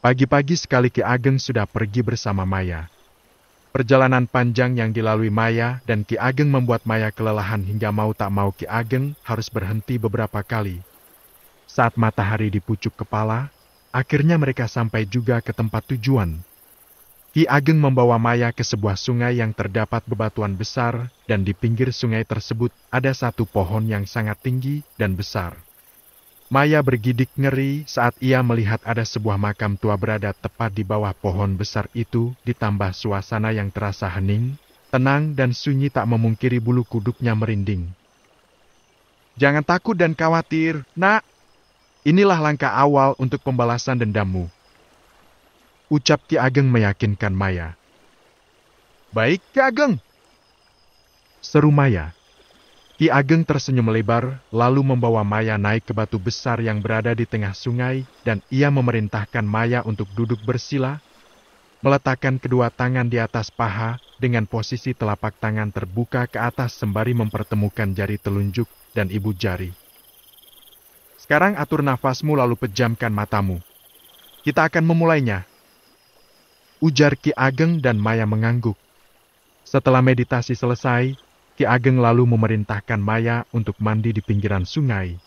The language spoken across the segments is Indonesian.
Pagi-pagi sekali Ki Ageng sudah pergi bersama Maya. Perjalanan panjang yang dilalui Maya dan Ki Ageng membuat Maya kelelahan hingga mau tak mau Ki Ageng harus berhenti beberapa kali. Saat matahari dipucuk kepala, akhirnya mereka sampai juga ke tempat tujuan. Ki Ageng membawa Maya ke sebuah sungai yang terdapat bebatuan besar dan di pinggir sungai tersebut ada satu pohon yang sangat tinggi dan besar. Maya bergidik ngeri saat ia melihat ada sebuah makam tua berada tepat di bawah pohon besar itu, ditambah suasana yang terasa hening, tenang dan sunyi tak memungkiri bulu kuduknya merinding. Jangan takut dan khawatir, nak. Inilah langkah awal untuk pembalasan dendammu. Ucap Ki Ageng meyakinkan Maya. Baik, Ki Ageng. Seru Maya. Ki Ageng tersenyum lebar, lalu membawa Maya naik ke batu besar yang berada di tengah sungai, dan ia memerintahkan Maya untuk duduk bersila, meletakkan kedua tangan di atas paha, dengan posisi telapak tangan terbuka ke atas sembari mempertemukan jari telunjuk dan ibu jari. Sekarang atur nafasmu lalu pejamkan matamu. Kita akan memulainya. Ujar Ki Ageng dan Maya mengangguk. Setelah meditasi selesai, Ki Ageng lalu memerintahkan Maya untuk mandi di pinggiran sungai.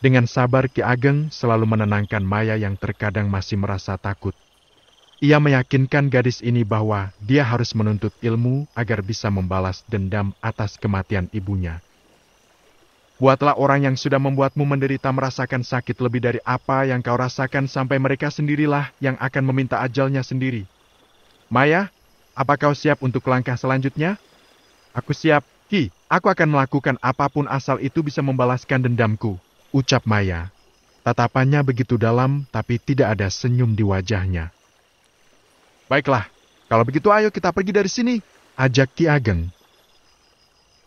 Dengan sabar Ki Ageng selalu menenangkan Maya yang terkadang masih merasa takut. Ia meyakinkan gadis ini bahwa dia harus menuntut ilmu agar bisa membalas dendam atas kematian ibunya. Buatlah orang yang sudah membuatmu menderita merasakan sakit lebih dari apa yang kau rasakan sampai mereka sendirilah yang akan meminta ajalnya sendiri. Maya, apa kau siap untuk langkah selanjutnya? Aku siap, Ki. Aku akan melakukan apapun asal itu bisa membalaskan dendamku, ucap Maya. Tatapannya begitu dalam, tapi tidak ada senyum di wajahnya. Baiklah, kalau begitu ayo kita pergi dari sini, ajak Ki Ageng.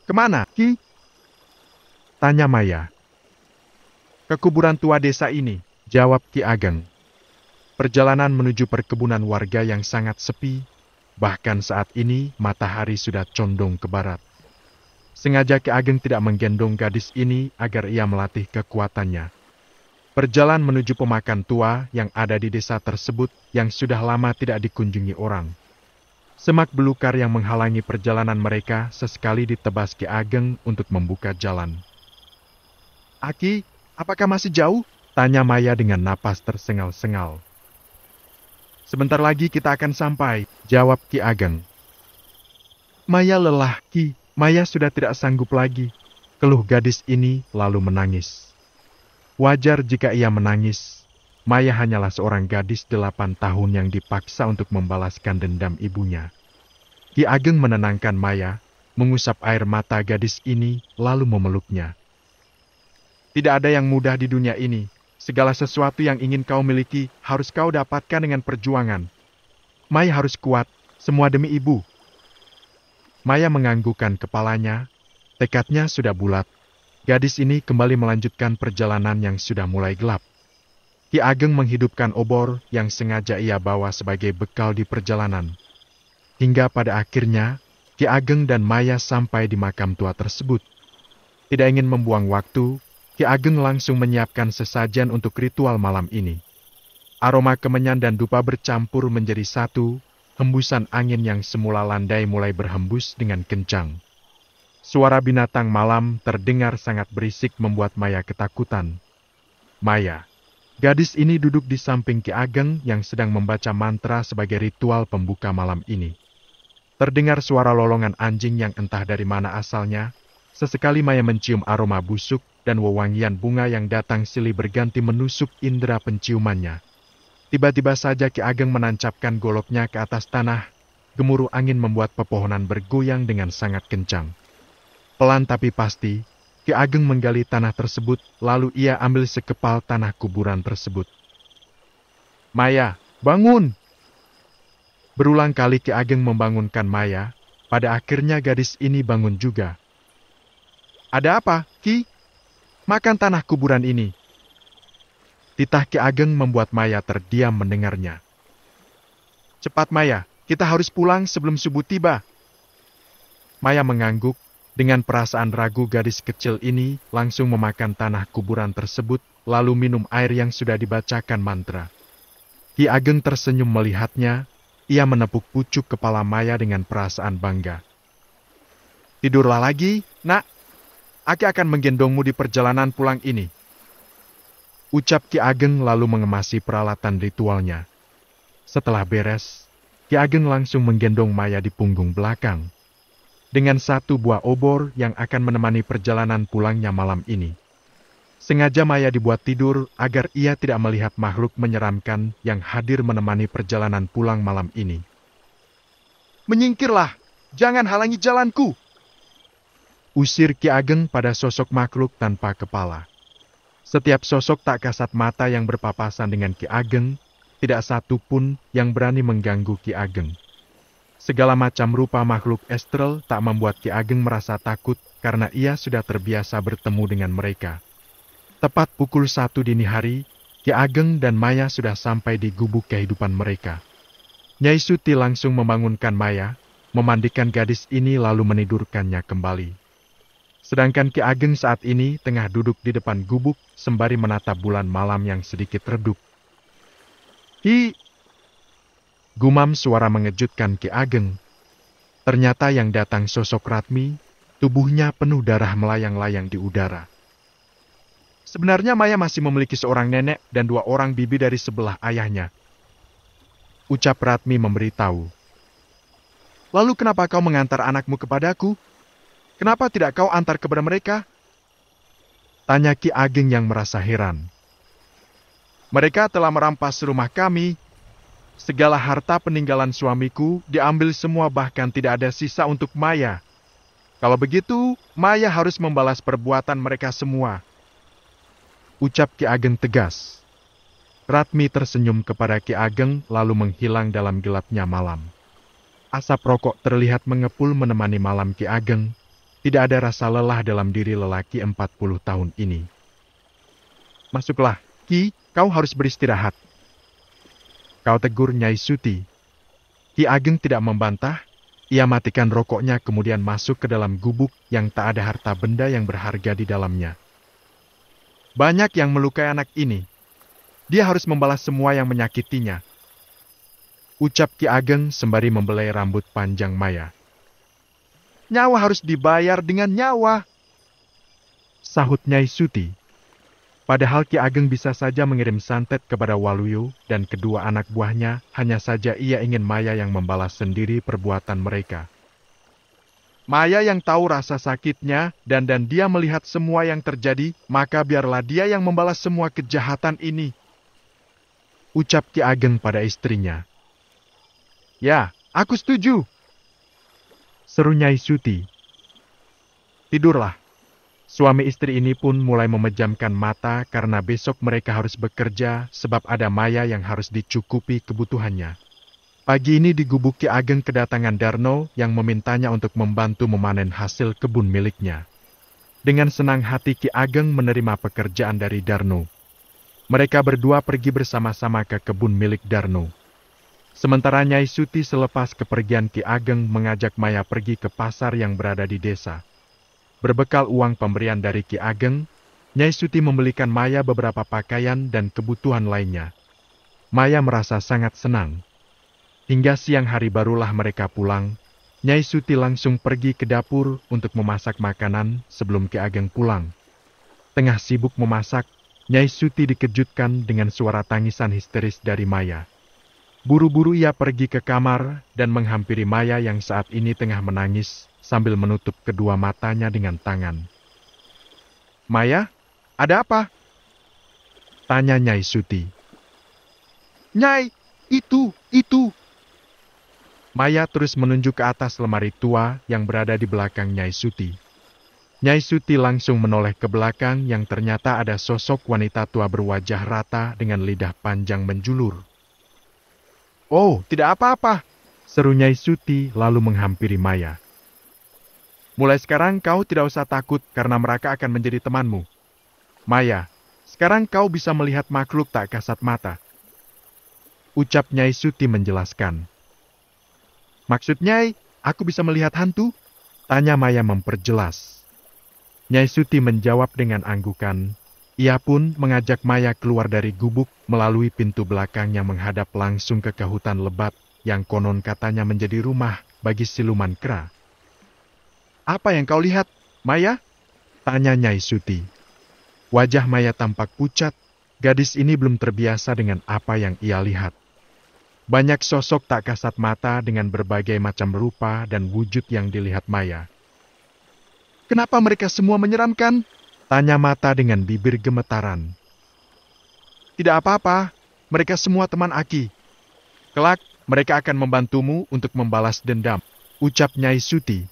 Kemana, Ki? Tanya Maya. Ke kuburan tua desa ini, jawab Ki Ageng. Perjalanan menuju perkebunan warga yang sangat sepi Bahkan saat ini matahari sudah condong ke barat. Sengaja Ki Ageng tidak menggendong gadis ini agar ia melatih kekuatannya. Perjalanan menuju pemakan tua yang ada di desa tersebut yang sudah lama tidak dikunjungi orang. Semak belukar yang menghalangi perjalanan mereka sesekali ditebas Ki Ageng untuk membuka jalan. Aki, apakah masih jauh? Tanya Maya dengan napas tersengal-sengal. Sebentar lagi kita akan sampai, jawab Ki Ageng. Maya lelah, Ki. Maya sudah tidak sanggup lagi. Keluh gadis ini lalu menangis. Wajar jika ia menangis. Maya hanyalah seorang gadis delapan tahun yang dipaksa untuk membalaskan dendam ibunya. Ki Ageng menenangkan Maya, mengusap air mata gadis ini, lalu memeluknya. Tidak ada yang mudah di dunia ini, Segala sesuatu yang ingin kau miliki harus kau dapatkan dengan perjuangan. Maya harus kuat, semua demi ibu. Maya menganggukkan kepalanya, tekadnya sudah bulat. Gadis ini kembali melanjutkan perjalanan yang sudah mulai gelap. Ki Ageng menghidupkan obor yang sengaja ia bawa sebagai bekal di perjalanan. Hingga pada akhirnya, Ki Ageng dan Maya sampai di makam tua tersebut. Tidak ingin membuang waktu, Ki Ageng langsung menyiapkan sesajen untuk ritual malam ini. Aroma kemenyan dan dupa bercampur menjadi satu, hembusan angin yang semula landai mulai berhembus dengan kencang. Suara binatang malam terdengar sangat berisik membuat Maya ketakutan. Maya, gadis ini duduk di samping Ki Ageng yang sedang membaca mantra sebagai ritual pembuka malam ini. Terdengar suara lolongan anjing yang entah dari mana asalnya, Sesekali Maya mencium aroma busuk dan wewangian bunga yang datang silih berganti menusuk indera penciumannya. Tiba-tiba saja Ki Ageng menancapkan goloknya ke atas tanah. Gemuruh angin membuat pepohonan bergoyang dengan sangat kencang. Pelan tapi pasti, Ki Ageng menggali tanah tersebut, lalu ia ambil sekepal tanah kuburan tersebut. Maya, bangun! Berulang kali Ki Ageng membangunkan Maya, pada akhirnya gadis ini bangun juga. Ada apa, Ki? Makan tanah kuburan ini. Titah Ki Ageng membuat Maya terdiam mendengarnya. Cepat Maya, kita harus pulang sebelum subuh tiba. Maya mengangguk dengan perasaan ragu gadis kecil ini langsung memakan tanah kuburan tersebut lalu minum air yang sudah dibacakan mantra. Ki Ageng tersenyum melihatnya, ia menepuk pucuk kepala Maya dengan perasaan bangga. Tidurlah lagi, nak. Aki akan menggendongmu di perjalanan pulang ini. Ucap Ki Ageng lalu mengemasi peralatan ritualnya. Setelah beres, Ki Ageng langsung menggendong Maya di punggung belakang. Dengan satu buah obor yang akan menemani perjalanan pulangnya malam ini. Sengaja Maya dibuat tidur agar ia tidak melihat makhluk menyeramkan yang hadir menemani perjalanan pulang malam ini. Menyingkirlah, jangan halangi jalanku, Usir Ki Ageng pada sosok makhluk tanpa kepala. Setiap sosok tak kasat mata yang berpapasan dengan Ki Ageng, tidak satu pun yang berani mengganggu Ki Ageng. Segala macam rupa makhluk estrel tak membuat Ki Ageng merasa takut karena ia sudah terbiasa bertemu dengan mereka. Tepat pukul satu dini hari, Ki Ageng dan Maya sudah sampai di gubuk kehidupan mereka. Nyai Suti langsung membangunkan Maya, memandikan gadis ini lalu menidurkannya kembali. Sedangkan Ki Ageng saat ini tengah duduk di depan gubuk sembari menatap bulan malam yang sedikit redup. Ki! Gumam suara mengejutkan Ki Ageng. Ternyata yang datang sosok Ratmi, tubuhnya penuh darah melayang-layang di udara. Sebenarnya Maya masih memiliki seorang nenek dan dua orang bibi dari sebelah ayahnya. Ucap Ratmi memberitahu. Lalu kenapa kau mengantar anakmu kepadaku? Kenapa tidak kau antar kepada mereka? Tanya Ki Ageng yang merasa heran. Mereka telah merampas rumah kami, segala harta peninggalan suamiku diambil semua bahkan tidak ada sisa untuk Maya. Kalau begitu, Maya harus membalas perbuatan mereka semua. Ucap Ki Ageng tegas. Ratmi tersenyum kepada Ki Ageng lalu menghilang dalam gelapnya malam. Asap rokok terlihat mengepul menemani malam Ki Ageng tidak ada rasa lelah dalam diri lelaki empat puluh tahun ini. Masuklah, Ki, kau harus beristirahat. Kau tegur Nyai Suti. Ki Ageng tidak membantah, ia matikan rokoknya kemudian masuk ke dalam gubuk yang tak ada harta benda yang berharga di dalamnya. Banyak yang melukai anak ini. Dia harus membalas semua yang menyakitinya. Ucap Ki Ageng sembari membelai rambut panjang Maya. Nyawa harus dibayar dengan nyawa. Sahut Nyai Suti. Padahal Ki Ageng bisa saja mengirim santet kepada Waluyo dan kedua anak buahnya, hanya saja ia ingin Maya yang membalas sendiri perbuatan mereka. Maya yang tahu rasa sakitnya dan dan dia melihat semua yang terjadi, maka biarlah dia yang membalas semua kejahatan ini. Ucap Ki Ageng pada istrinya. Ya, aku setuju seru Nyai Suti. Tidurlah. Suami istri ini pun mulai memejamkan mata karena besok mereka harus bekerja sebab ada Maya yang harus dicukupi kebutuhannya. Pagi ini digubuki Ageng kedatangan Darno yang memintanya untuk membantu memanen hasil kebun miliknya. Dengan senang hati Ki Ageng menerima pekerjaan dari Darno. Mereka berdua pergi bersama-sama ke kebun milik Darno. Sementara Nyai Suti selepas kepergian Ki Ageng mengajak Maya pergi ke pasar yang berada di desa. Berbekal uang pemberian dari Ki Ageng, Nyai Suti membelikan Maya beberapa pakaian dan kebutuhan lainnya. Maya merasa sangat senang. Hingga siang hari barulah mereka pulang, Nyai Suti langsung pergi ke dapur untuk memasak makanan sebelum Ki Ageng pulang. Tengah sibuk memasak, Nyai Suti dikejutkan dengan suara tangisan histeris dari Maya. Buru-buru ia pergi ke kamar dan menghampiri Maya yang saat ini tengah menangis sambil menutup kedua matanya dengan tangan. Maya, ada apa? Tanya Nyai Suti. Nyai, itu, itu. Maya terus menunjuk ke atas lemari tua yang berada di belakang Nyai Suti. Nyai Suti langsung menoleh ke belakang yang ternyata ada sosok wanita tua berwajah rata dengan lidah panjang menjulur. Oh, tidak apa-apa, seru Nyai Suti lalu menghampiri Maya. Mulai sekarang kau tidak usah takut karena mereka akan menjadi temanmu. Maya, sekarang kau bisa melihat makhluk tak kasat mata. Ucap Nyai Suti menjelaskan. Maksud Nyai, aku bisa melihat hantu? Tanya Maya memperjelas. Nyai Suti menjawab dengan anggukan, ia pun mengajak Maya keluar dari gubuk melalui pintu belakang yang menghadap langsung ke kehutan lebat yang konon katanya menjadi rumah bagi siluman kera. Apa yang kau lihat, Maya? Tanya Nyai Suti. Wajah Maya tampak pucat. Gadis ini belum terbiasa dengan apa yang ia lihat. Banyak sosok tak kasat mata dengan berbagai macam rupa dan wujud yang dilihat Maya. Kenapa mereka semua menyeramkan? Tanya mata dengan bibir gemetaran. Tidak apa-apa, mereka semua teman Aki. Kelak, mereka akan membantumu untuk membalas dendam, ucap Nyai Suti.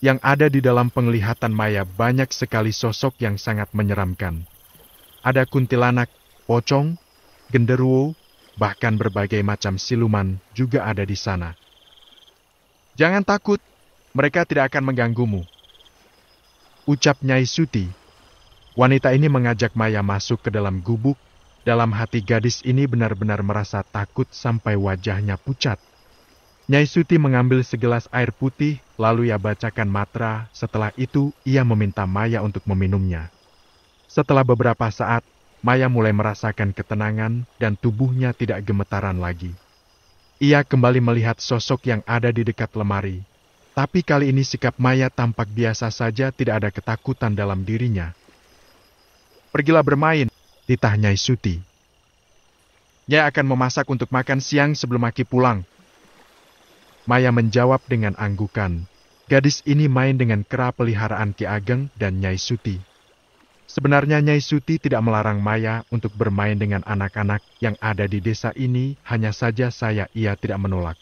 Yang ada di dalam penglihatan maya banyak sekali sosok yang sangat menyeramkan. Ada kuntilanak, pocong, genderuwo, bahkan berbagai macam siluman juga ada di sana. Jangan takut, mereka tidak akan mengganggumu. Ucap Nyai Suti Wanita ini mengajak Maya masuk ke dalam gubuk. Dalam hati gadis ini benar-benar merasa takut sampai wajahnya pucat. Nyai Suti mengambil segelas air putih, lalu ia bacakan matra. Setelah itu, ia meminta Maya untuk meminumnya. Setelah beberapa saat, Maya mulai merasakan ketenangan dan tubuhnya tidak gemetaran lagi. Ia kembali melihat sosok yang ada di dekat lemari, tapi kali ini sikap Maya tampak biasa saja, tidak ada ketakutan dalam dirinya. Pergilah bermain, titah Nyai Suti. Nyai akan memasak untuk makan siang sebelum Aki pulang. Maya menjawab dengan anggukan. Gadis ini main dengan kera peliharaan Ki Ageng dan Nyai Suti. Sebenarnya Nyai Suti tidak melarang Maya untuk bermain dengan anak-anak yang ada di desa ini, hanya saja saya ia tidak menolak.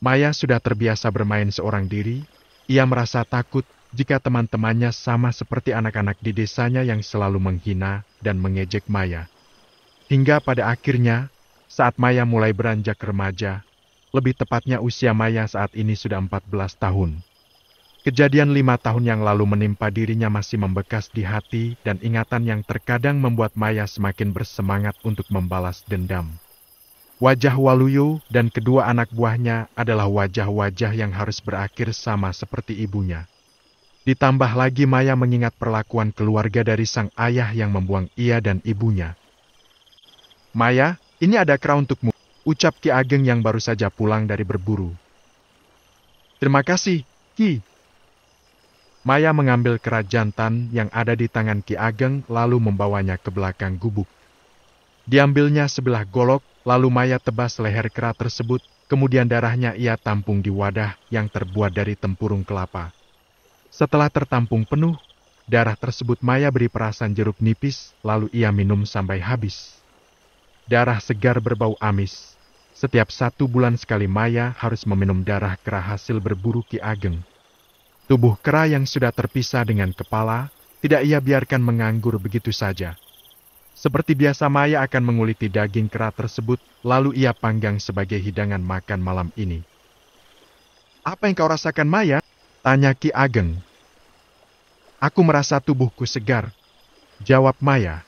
Maya sudah terbiasa bermain seorang diri, ia merasa takut jika teman-temannya sama seperti anak-anak di desanya yang selalu menghina dan mengejek Maya. Hingga pada akhirnya, saat Maya mulai beranjak remaja, lebih tepatnya usia Maya saat ini sudah 14 tahun. Kejadian lima tahun yang lalu menimpa dirinya masih membekas di hati dan ingatan yang terkadang membuat Maya semakin bersemangat untuk membalas dendam. Wajah Waluyo dan kedua anak buahnya adalah wajah-wajah yang harus berakhir sama seperti ibunya. Ditambah lagi Maya mengingat perlakuan keluarga dari sang ayah yang membuang ia dan ibunya. Maya, ini ada kera untukmu, ucap Ki Ageng yang baru saja pulang dari berburu. Terima kasih, Ki. Maya mengambil kera jantan yang ada di tangan Ki Ageng lalu membawanya ke belakang gubuk. Diambilnya sebelah golok, lalu Maya tebas leher kera tersebut, kemudian darahnya ia tampung di wadah yang terbuat dari tempurung kelapa. Setelah tertampung penuh, darah tersebut Maya beri perasan jeruk nipis, lalu ia minum sampai habis. Darah segar berbau amis. Setiap satu bulan sekali Maya harus meminum darah kera hasil berburu Ki Ageng. Tubuh kera yang sudah terpisah dengan kepala, tidak ia biarkan menganggur begitu saja. Seperti biasa Maya akan menguliti daging kera tersebut, lalu ia panggang sebagai hidangan makan malam ini. Apa yang kau rasakan Maya? Tanya Ki Ageng. Aku merasa tubuhku segar. Jawab Maya.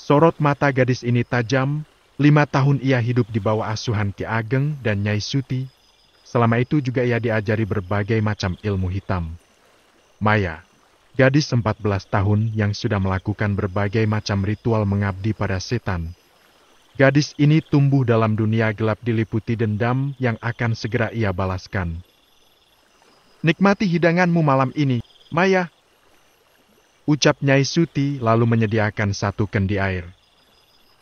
Sorot mata gadis ini tajam. Lima tahun ia hidup di bawah asuhan Ki Ageng dan Nyai Suti. Selama itu juga ia diajari berbagai macam ilmu hitam. Maya, gadis 14 tahun yang sudah melakukan berbagai macam ritual mengabdi pada setan. Gadis ini tumbuh dalam dunia gelap diliputi dendam yang akan segera ia balaskan. Nikmati hidanganmu malam ini, Maya. Ucap Nyai Suti lalu menyediakan satu kendi air.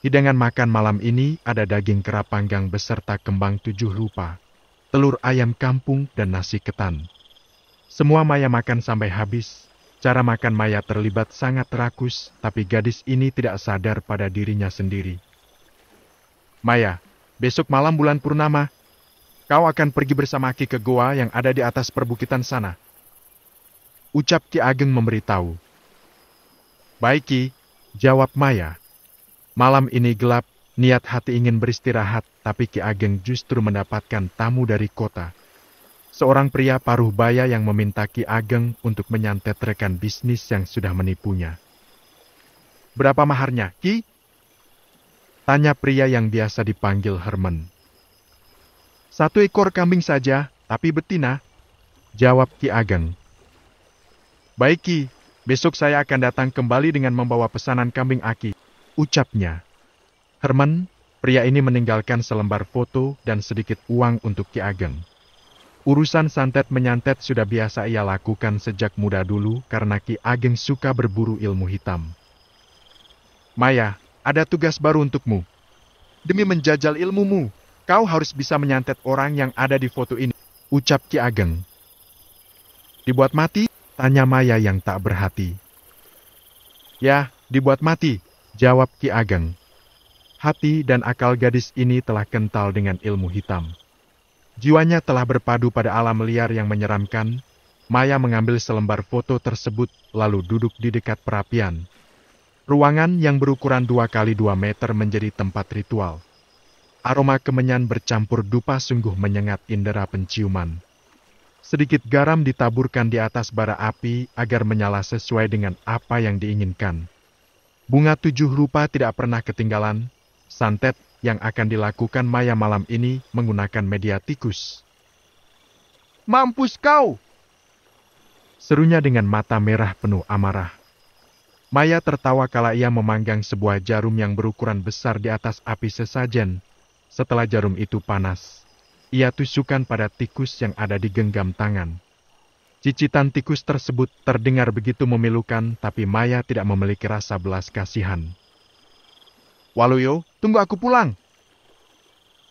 Hidangan makan malam ini ada daging kerap panggang beserta kembang tujuh rupa, telur ayam kampung, dan nasi ketan. Semua Maya makan sampai habis. Cara makan Maya terlibat sangat rakus, tapi gadis ini tidak sadar pada dirinya sendiri. Maya, besok malam bulan purnama, Kau akan pergi bersama Ki ke goa yang ada di atas perbukitan sana. Ucap Ki Ageng memberitahu. Baik Ki, jawab Maya. Malam ini gelap, niat hati ingin beristirahat, tapi Ki Ageng justru mendapatkan tamu dari kota. Seorang pria paruh baya yang meminta Ki Ageng untuk menyantet rekan bisnis yang sudah menipunya. Berapa maharnya, Ki? Tanya pria yang biasa dipanggil Herman. Satu ekor kambing saja, tapi betina. Jawab Ki Ageng. Baik Ki, besok saya akan datang kembali dengan membawa pesanan kambing aki. Ucapnya. Herman, pria ini meninggalkan selembar foto dan sedikit uang untuk Ki Ageng. Urusan santet menyantet sudah biasa ia lakukan sejak muda dulu karena Ki Ageng suka berburu ilmu hitam. Maya, ada tugas baru untukmu. Demi menjajal ilmumu, Kau harus bisa menyantet orang yang ada di foto ini, ucap Ki Ageng. Dibuat mati, tanya Maya yang tak berhati. Ya, dibuat mati, jawab Ki Ageng. Hati dan akal gadis ini telah kental dengan ilmu hitam. Jiwanya telah berpadu pada alam liar yang menyeramkan. Maya mengambil selembar foto tersebut, lalu duduk di dekat perapian. Ruangan yang berukuran 2 kali 2 meter menjadi tempat ritual. Aroma kemenyan bercampur dupa sungguh menyengat indera penciuman. Sedikit garam ditaburkan di atas bara api agar menyala sesuai dengan apa yang diinginkan. Bunga tujuh rupa tidak pernah ketinggalan. Santet yang akan dilakukan Maya malam ini menggunakan media tikus. Mampus kau! Serunya dengan mata merah penuh amarah. Maya tertawa kala ia memanggang sebuah jarum yang berukuran besar di atas api sesajen setelah jarum itu panas, ia tusukan pada tikus yang ada di genggam tangan. Cicitan tikus tersebut terdengar begitu memilukan, tapi Maya tidak memiliki rasa belas kasihan. Waluyo, tunggu aku pulang.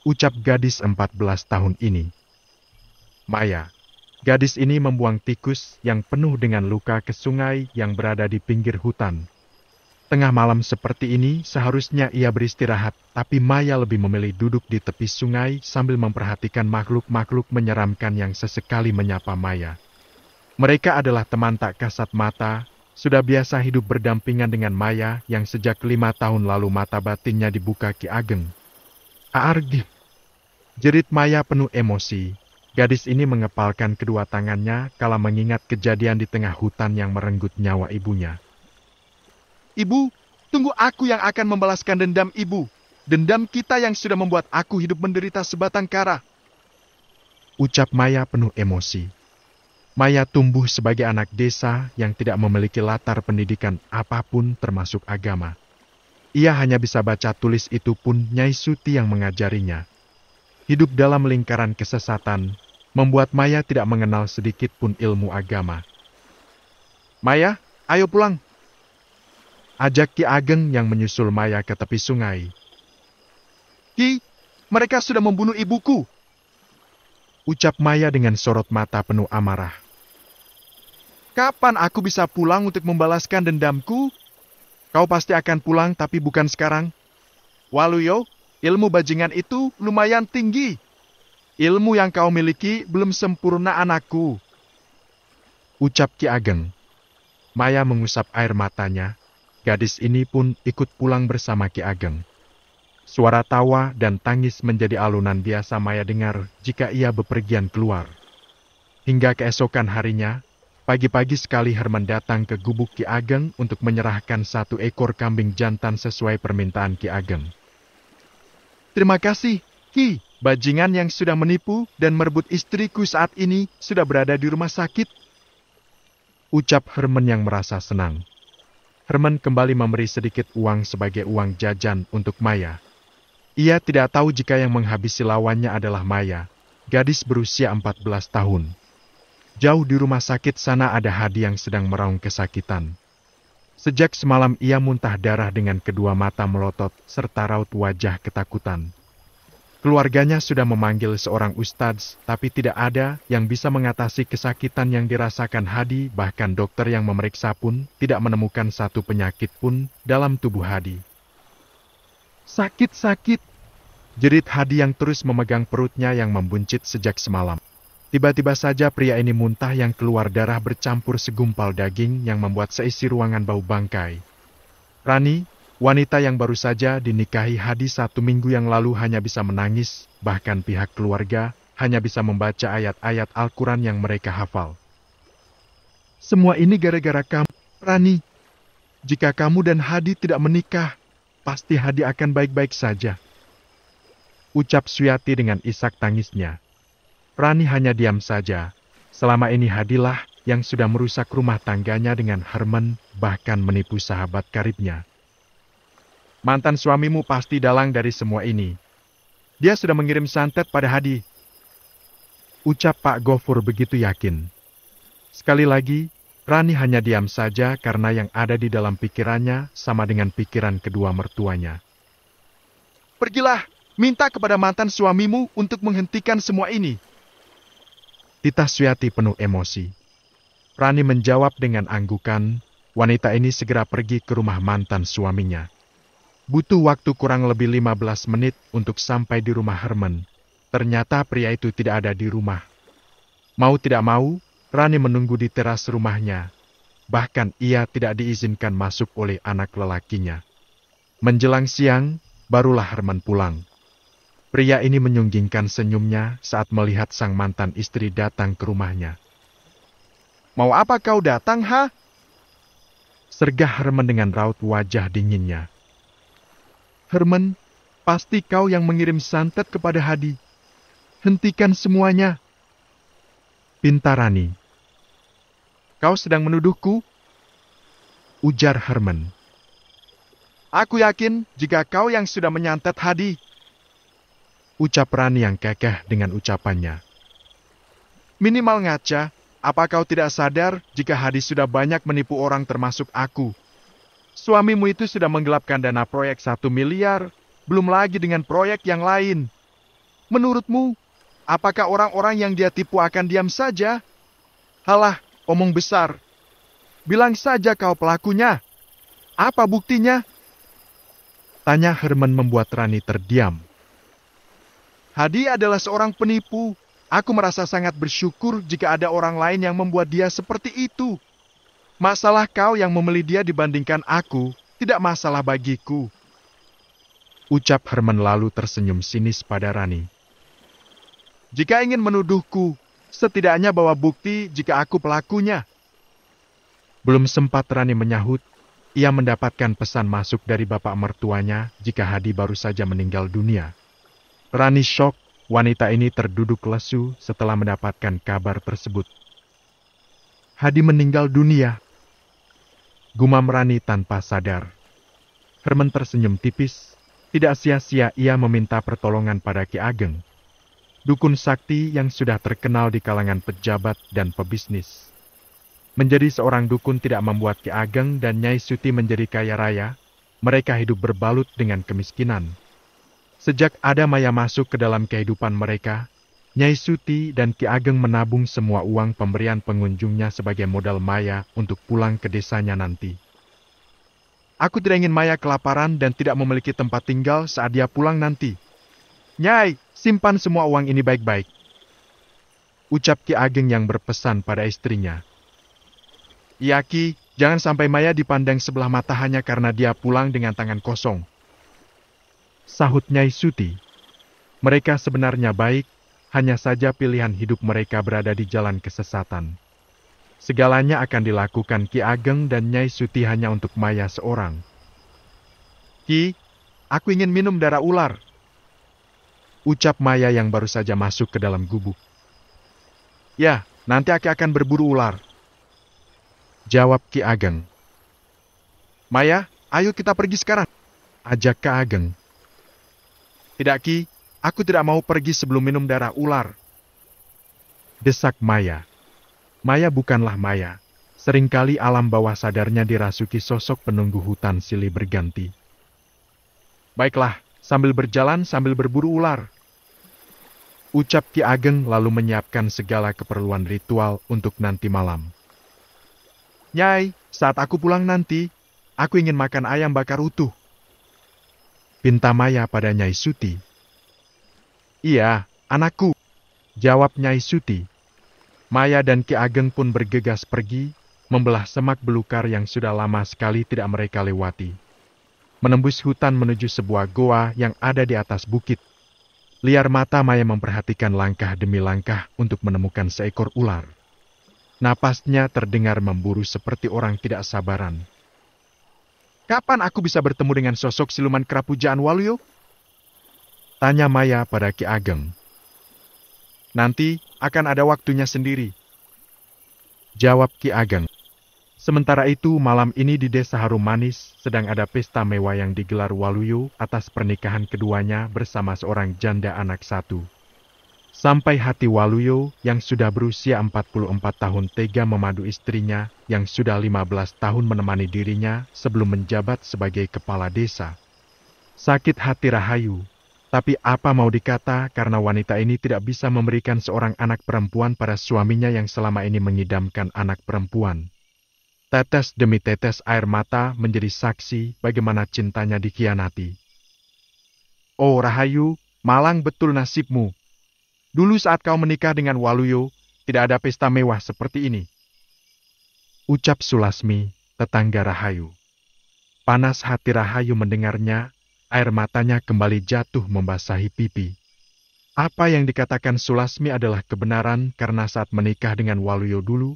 Ucap gadis 14 tahun ini. Maya, gadis ini membuang tikus yang penuh dengan luka ke sungai yang berada di pinggir hutan. Tengah malam seperti ini seharusnya ia beristirahat, tapi Maya lebih memilih duduk di tepi sungai sambil memperhatikan makhluk-makhluk menyeramkan yang sesekali menyapa Maya. Mereka adalah teman tak kasat mata, sudah biasa hidup berdampingan dengan Maya yang sejak lima tahun lalu mata batinnya dibuka Ki Ageng. Aargi! Jerit Maya penuh emosi. Gadis ini mengepalkan kedua tangannya kala mengingat kejadian di tengah hutan yang merenggut nyawa ibunya. Ibu, tunggu aku yang akan membalaskan dendam ibu. Dendam kita yang sudah membuat aku hidup menderita sebatang kara. Ucap Maya penuh emosi. Maya tumbuh sebagai anak desa yang tidak memiliki latar pendidikan apapun termasuk agama. Ia hanya bisa baca tulis itu pun Nyai Suti yang mengajarinya. Hidup dalam lingkaran kesesatan membuat Maya tidak mengenal sedikit pun ilmu agama. Maya, ayo pulang. Ajak Ki Ageng yang menyusul Maya ke tepi sungai. Ki, mereka sudah membunuh ibuku. Ucap Maya dengan sorot mata penuh amarah. Kapan aku bisa pulang untuk membalaskan dendamku? Kau pasti akan pulang tapi bukan sekarang. Waluyo, ilmu bajingan itu lumayan tinggi. Ilmu yang kau miliki belum sempurna anakku. Ucap Ki Ageng. Maya mengusap air matanya Gadis ini pun ikut pulang bersama Ki Ageng. Suara tawa dan tangis menjadi alunan biasa Maya dengar jika ia bepergian keluar. Hingga keesokan harinya, pagi-pagi sekali Herman datang ke gubuk Ki Ageng untuk menyerahkan satu ekor kambing jantan sesuai permintaan Ki Ageng. Terima kasih, Ki. Bajingan yang sudah menipu dan merebut istriku saat ini sudah berada di rumah sakit. Ucap Herman yang merasa senang. Herman kembali memberi sedikit uang sebagai uang jajan untuk Maya. Ia tidak tahu jika yang menghabisi lawannya adalah Maya, gadis berusia 14 tahun. Jauh di rumah sakit sana ada Hadi yang sedang meraung kesakitan. Sejak semalam ia muntah darah dengan kedua mata melotot serta raut wajah ketakutan. Keluarganya sudah memanggil seorang ustadz, tapi tidak ada yang bisa mengatasi kesakitan yang dirasakan Hadi. Bahkan dokter yang memeriksa pun tidak menemukan satu penyakit pun dalam tubuh Hadi. Sakit-sakit, jerit Hadi yang terus memegang perutnya yang membuncit sejak semalam. Tiba-tiba saja pria ini muntah yang keluar darah bercampur segumpal daging yang membuat seisi ruangan bau bangkai. Rani, Wanita yang baru saja dinikahi Hadi satu minggu yang lalu hanya bisa menangis, bahkan pihak keluarga hanya bisa membaca ayat-ayat Al-Quran yang mereka hafal. Semua ini gara-gara kamu, Rani. Jika kamu dan Hadi tidak menikah, pasti Hadi akan baik-baik saja. Ucap Suyati dengan isak tangisnya. Rani hanya diam saja. Selama ini Hadilah yang sudah merusak rumah tangganya dengan Herman, bahkan menipu sahabat karibnya. Mantan suamimu pasti dalang dari semua ini. Dia sudah mengirim santet pada Hadi. Ucap Pak Gofur begitu yakin. Sekali lagi, Rani hanya diam saja karena yang ada di dalam pikirannya sama dengan pikiran kedua mertuanya. Pergilah, minta kepada mantan suamimu untuk menghentikan semua ini. Tita Suyati penuh emosi. Rani menjawab dengan anggukan, wanita ini segera pergi ke rumah mantan suaminya. Butuh waktu kurang lebih 15 menit untuk sampai di rumah Herman. Ternyata pria itu tidak ada di rumah. Mau tidak mau, Rani menunggu di teras rumahnya. Bahkan ia tidak diizinkan masuk oleh anak lelakinya. Menjelang siang, barulah Herman pulang. Pria ini menyunggingkan senyumnya saat melihat sang mantan istri datang ke rumahnya. Mau apa kau datang, ha? Sergah Herman dengan raut wajah dinginnya. Herman, pasti kau yang mengirim santet kepada Hadi. Hentikan semuanya. Pintarani. Kau sedang menuduhku? Ujar Herman. Aku yakin jika kau yang sudah menyantet Hadi. Ucap Rani yang kekeh dengan ucapannya. Minimal ngaca, apa kau tidak sadar jika Hadi sudah banyak menipu orang termasuk aku? Suamimu itu sudah menggelapkan dana proyek satu miliar, belum lagi dengan proyek yang lain. Menurutmu, apakah orang-orang yang dia tipu akan diam saja? Halah, omong besar. Bilang saja kau pelakunya. Apa buktinya? Tanya Herman membuat Rani terdiam. Hadi adalah seorang penipu. Aku merasa sangat bersyukur jika ada orang lain yang membuat dia seperti itu. Masalah kau yang membeli dia dibandingkan aku, tidak masalah bagiku. Ucap Herman lalu tersenyum sinis pada Rani. Jika ingin menuduhku, setidaknya bawa bukti jika aku pelakunya. Belum sempat Rani menyahut, ia mendapatkan pesan masuk dari bapak mertuanya jika Hadi baru saja meninggal dunia. Rani shock, wanita ini terduduk lesu setelah mendapatkan kabar tersebut. Hadi meninggal dunia. Gumam Rani tanpa sadar. Herman tersenyum tipis, tidak sia-sia ia meminta pertolongan pada Ki Ageng. Dukun sakti yang sudah terkenal di kalangan pejabat dan pebisnis. Menjadi seorang dukun tidak membuat Ki Ageng dan Nyai Suti menjadi kaya raya, mereka hidup berbalut dengan kemiskinan. Sejak ada maya masuk ke dalam kehidupan mereka, Nyai Suti dan Ki Ageng menabung semua uang pemberian pengunjungnya sebagai modal Maya untuk pulang ke desanya nanti. Aku tidak ingin Maya kelaparan dan tidak memiliki tempat tinggal saat dia pulang nanti. Nyai, simpan semua uang ini baik-baik. Ucap Ki Ageng yang berpesan pada istrinya. Iya Ki, jangan sampai Maya dipandang sebelah mata hanya karena dia pulang dengan tangan kosong. Sahut Nyai Suti. Mereka sebenarnya baik, hanya saja pilihan hidup mereka berada di jalan kesesatan. Segalanya akan dilakukan Ki Ageng dan Nyai Suti hanya untuk Maya seorang. Ki, aku ingin minum darah ular. Ucap Maya yang baru saja masuk ke dalam gubuk. Ya, nanti aku akan berburu ular. Jawab Ki Ageng. Maya, ayo kita pergi sekarang. Ajak Ki Ageng. Tidak Ki, Aku tidak mau pergi sebelum minum darah ular. Desak Maya. Maya bukanlah Maya. Seringkali alam bawah sadarnya dirasuki sosok penunggu hutan silih berganti. Baiklah, sambil berjalan sambil berburu ular. Ucap Ki Ageng lalu menyiapkan segala keperluan ritual untuk nanti malam. Nyai, saat aku pulang nanti, aku ingin makan ayam bakar utuh. Pinta Maya pada Nyai Suti Iya, anakku, jawab Nyai Suti. Maya dan Ki Ageng pun bergegas pergi, membelah semak belukar yang sudah lama sekali tidak mereka lewati. Menembus hutan menuju sebuah goa yang ada di atas bukit. Liar mata Maya memperhatikan langkah demi langkah untuk menemukan seekor ular. Napasnya terdengar memburu seperti orang tidak sabaran. Kapan aku bisa bertemu dengan sosok siluman kerapujaan Waluyo? Tanya Maya pada Ki Ageng. Nanti akan ada waktunya sendiri. Jawab Ki Ageng. Sementara itu, malam ini di Desa Harum Manis sedang ada pesta mewah yang digelar Waluyo atas pernikahan keduanya bersama seorang janda anak satu. Sampai hati Waluyo yang sudah berusia 44 tahun tega memadu istrinya yang sudah 15 tahun menemani dirinya sebelum menjabat sebagai kepala desa. Sakit hati Rahayu, tapi apa mau dikata karena wanita ini tidak bisa memberikan seorang anak perempuan pada suaminya yang selama ini mengidamkan anak perempuan. Tetes demi tetes air mata menjadi saksi bagaimana cintanya dikhianati. Oh Rahayu, malang betul nasibmu. Dulu saat kau menikah dengan Waluyo, tidak ada pesta mewah seperti ini. Ucap Sulasmi, tetangga Rahayu. Panas hati Rahayu mendengarnya Air matanya kembali jatuh membasahi pipi. Apa yang dikatakan Sulasmi adalah kebenaran karena saat menikah dengan Waluyo dulu,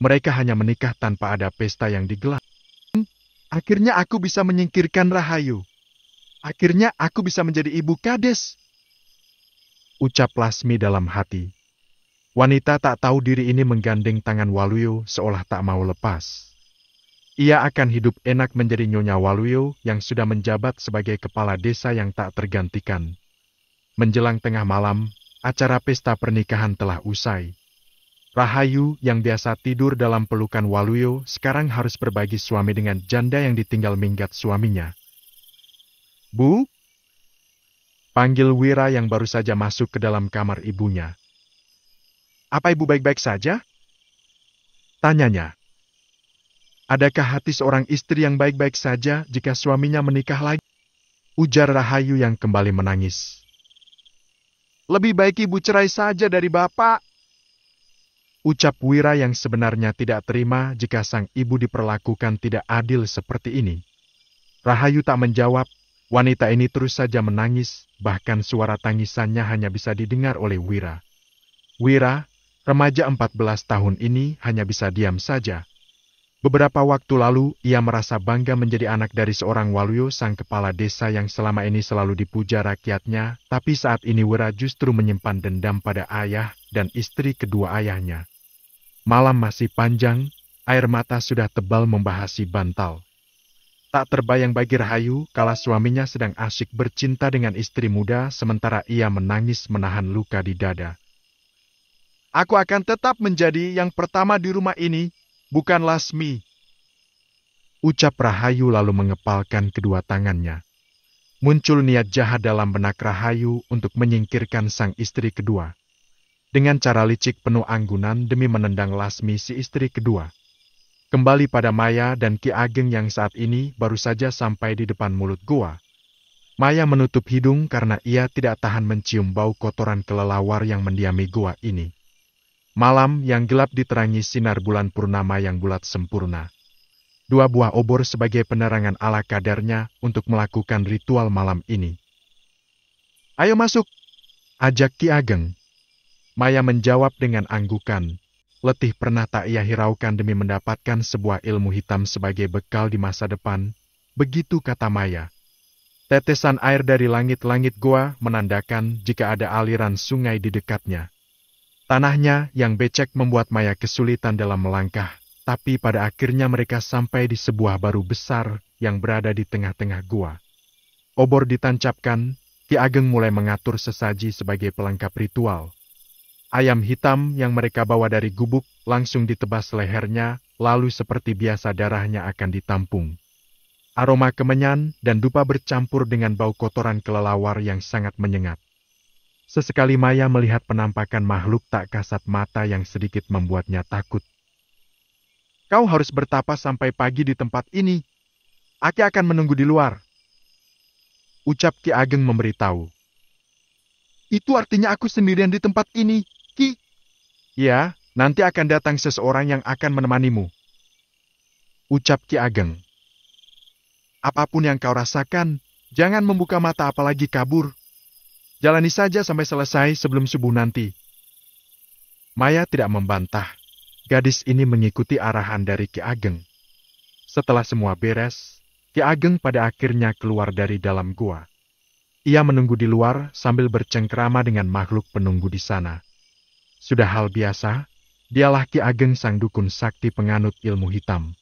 mereka hanya menikah tanpa ada pesta yang digelar. Hmm, akhirnya aku bisa menyingkirkan Rahayu. Akhirnya aku bisa menjadi ibu kades. Ucap Lasmi dalam hati. Wanita tak tahu diri ini menggandeng tangan Waluyo seolah tak mau lepas. Ia akan hidup enak menjadi Nyonya Waluyo yang sudah menjabat sebagai kepala desa yang tak tergantikan. Menjelang tengah malam, acara pesta pernikahan telah usai. Rahayu yang biasa tidur dalam pelukan Waluyo sekarang harus berbagi suami dengan janda yang ditinggal minggat suaminya. Bu? Panggil Wira yang baru saja masuk ke dalam kamar ibunya. Apa ibu baik-baik saja? Tanyanya. Adakah hati seorang istri yang baik-baik saja jika suaminya menikah lagi? Ujar Rahayu yang kembali menangis. Lebih baik ibu cerai saja dari bapak. Ucap Wira yang sebenarnya tidak terima jika sang ibu diperlakukan tidak adil seperti ini. Rahayu tak menjawab, wanita ini terus saja menangis, bahkan suara tangisannya hanya bisa didengar oleh Wira. Wira, remaja 14 tahun ini hanya bisa diam saja, Beberapa waktu lalu, ia merasa bangga menjadi anak dari seorang Waluyo sang kepala desa yang selama ini selalu dipuja rakyatnya, tapi saat ini Wera justru menyimpan dendam pada ayah dan istri kedua ayahnya. Malam masih panjang, air mata sudah tebal membahasi bantal. Tak terbayang bagi Rahayu kala suaminya sedang asyik bercinta dengan istri muda sementara ia menangis menahan luka di dada. Aku akan tetap menjadi yang pertama di rumah ini, bukan Lasmi. Ucap Rahayu lalu mengepalkan kedua tangannya. Muncul niat jahat dalam benak Rahayu untuk menyingkirkan sang istri kedua. Dengan cara licik penuh anggunan demi menendang Lasmi si istri kedua. Kembali pada Maya dan Ki Ageng yang saat ini baru saja sampai di depan mulut gua. Maya menutup hidung karena ia tidak tahan mencium bau kotoran kelelawar yang mendiami gua ini. Malam yang gelap diterangi sinar bulan purnama yang bulat sempurna. Dua buah obor sebagai penerangan ala kadarnya untuk melakukan ritual malam ini. Ayo masuk, ajak Ki Ageng. Maya menjawab dengan anggukan. Letih pernah tak ia hiraukan demi mendapatkan sebuah ilmu hitam sebagai bekal di masa depan. Begitu kata Maya. Tetesan air dari langit-langit goa menandakan jika ada aliran sungai di dekatnya. Tanahnya yang becek membuat Maya kesulitan dalam melangkah, tapi pada akhirnya mereka sampai di sebuah baru besar yang berada di tengah-tengah gua. Obor ditancapkan, Ki Ageng mulai mengatur sesaji sebagai pelengkap ritual. Ayam hitam yang mereka bawa dari gubuk langsung ditebas lehernya, lalu seperti biasa darahnya akan ditampung. Aroma kemenyan dan dupa bercampur dengan bau kotoran kelelawar yang sangat menyengat. Sesekali Maya melihat penampakan makhluk tak kasat mata yang sedikit membuatnya takut. Kau harus bertapa sampai pagi di tempat ini. Aki akan menunggu di luar. Ucap Ki Ageng memberitahu. Itu artinya aku sendirian di tempat ini, Ki. Ya, nanti akan datang seseorang yang akan menemanimu. Ucap Ki Ageng. Apapun yang kau rasakan, jangan membuka mata apalagi kabur. Jalani saja sampai selesai sebelum subuh nanti. Maya tidak membantah. Gadis ini mengikuti arahan dari Ki Ageng. Setelah semua beres, Ki Ageng pada akhirnya keluar dari dalam gua. Ia menunggu di luar sambil bercengkrama dengan makhluk penunggu di sana. Sudah hal biasa, dialah Ki Ageng sang dukun sakti penganut ilmu hitam.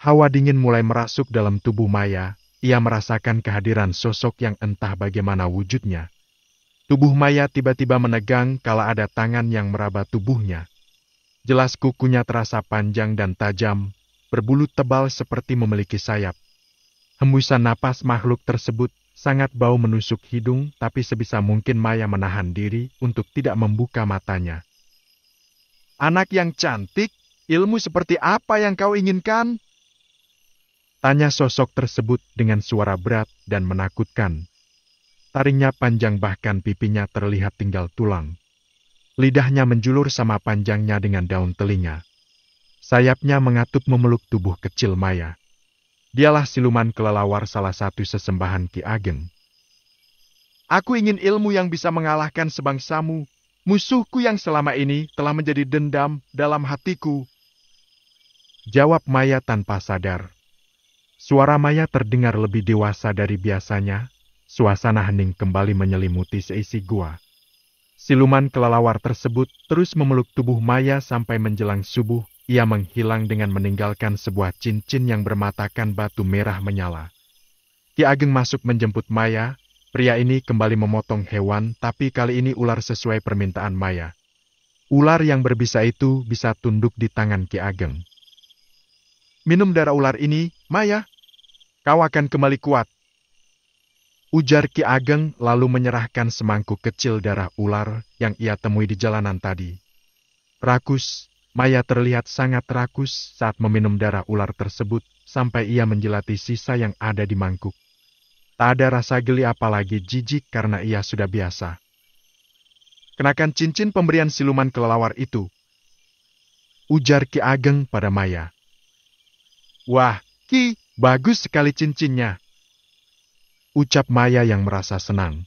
Hawa dingin mulai merasuk dalam tubuh Maya, ia merasakan kehadiran sosok yang entah bagaimana wujudnya, Tubuh Maya tiba-tiba menegang kala ada tangan yang meraba tubuhnya. Jelas kukunya terasa panjang dan tajam, berbulu tebal seperti memiliki sayap. Hembusan napas makhluk tersebut sangat bau menusuk hidung, tapi sebisa mungkin Maya menahan diri untuk tidak membuka matanya. Anak yang cantik, ilmu seperti apa yang kau inginkan? Tanya sosok tersebut dengan suara berat dan menakutkan. Taringnya panjang bahkan pipinya terlihat tinggal tulang. Lidahnya menjulur sama panjangnya dengan daun telinga. Sayapnya mengatup memeluk tubuh kecil Maya. Dialah siluman kelelawar salah satu sesembahan Ki Ageng. Aku ingin ilmu yang bisa mengalahkan sebangsamu, musuhku yang selama ini telah menjadi dendam dalam hatiku. Jawab Maya tanpa sadar. Suara Maya terdengar lebih dewasa dari biasanya, Suasana hening kembali menyelimuti seisi gua. Siluman kelelawar tersebut terus memeluk tubuh Maya sampai menjelang subuh, ia menghilang dengan meninggalkan sebuah cincin yang bermatakan batu merah menyala. Ki Ageng masuk menjemput Maya, pria ini kembali memotong hewan tapi kali ini ular sesuai permintaan Maya. Ular yang berbisa itu bisa tunduk di tangan Ki Ageng. Minum darah ular ini, Maya. Kau akan kembali kuat. Ujar Ki Ageng lalu menyerahkan semangkuk kecil darah ular yang ia temui di jalanan tadi. Rakus, Maya terlihat sangat rakus saat meminum darah ular tersebut sampai ia menjelati sisa yang ada di mangkuk. Tak ada rasa geli apalagi jijik karena ia sudah biasa. Kenakan cincin pemberian siluman kelelawar itu. Ujar Ki Ageng pada Maya. Wah, Ki, bagus sekali cincinnya ucap Maya yang merasa senang.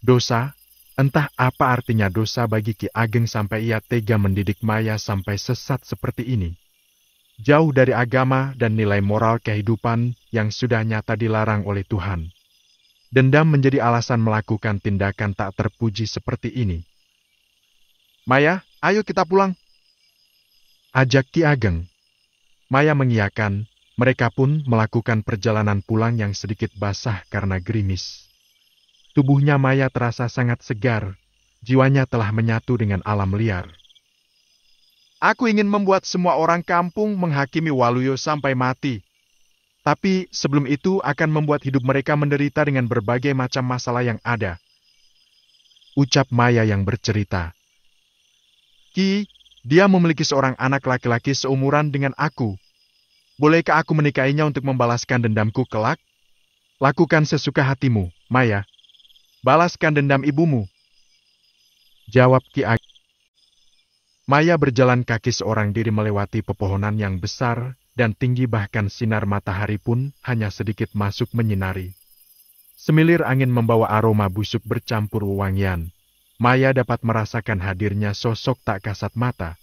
Dosa, entah apa artinya dosa bagi Ki Ageng sampai ia tega mendidik Maya sampai sesat seperti ini. Jauh dari agama dan nilai moral kehidupan yang sudah nyata dilarang oleh Tuhan. Dendam menjadi alasan melakukan tindakan tak terpuji seperti ini. Maya, ayo kita pulang. Ajak Ki Ageng. Maya mengiyakan mereka pun melakukan perjalanan pulang yang sedikit basah karena gerimis. Tubuhnya Maya terasa sangat segar, jiwanya telah menyatu dengan alam liar. Aku ingin membuat semua orang kampung menghakimi Waluyo sampai mati. Tapi sebelum itu akan membuat hidup mereka menderita dengan berbagai macam masalah yang ada. Ucap Maya yang bercerita. Ki, dia memiliki seorang anak laki-laki seumuran dengan aku. Bolehkah aku menikahinya untuk membalaskan dendamku kelak? Lakukan sesuka hatimu, Maya. Balaskan dendam ibumu. Jawab Ki Ageng. Maya berjalan kaki seorang diri melewati pepohonan yang besar dan tinggi bahkan sinar matahari pun hanya sedikit masuk menyinari. Semilir angin membawa aroma busuk bercampur wangian. Maya dapat merasakan hadirnya sosok tak kasat mata,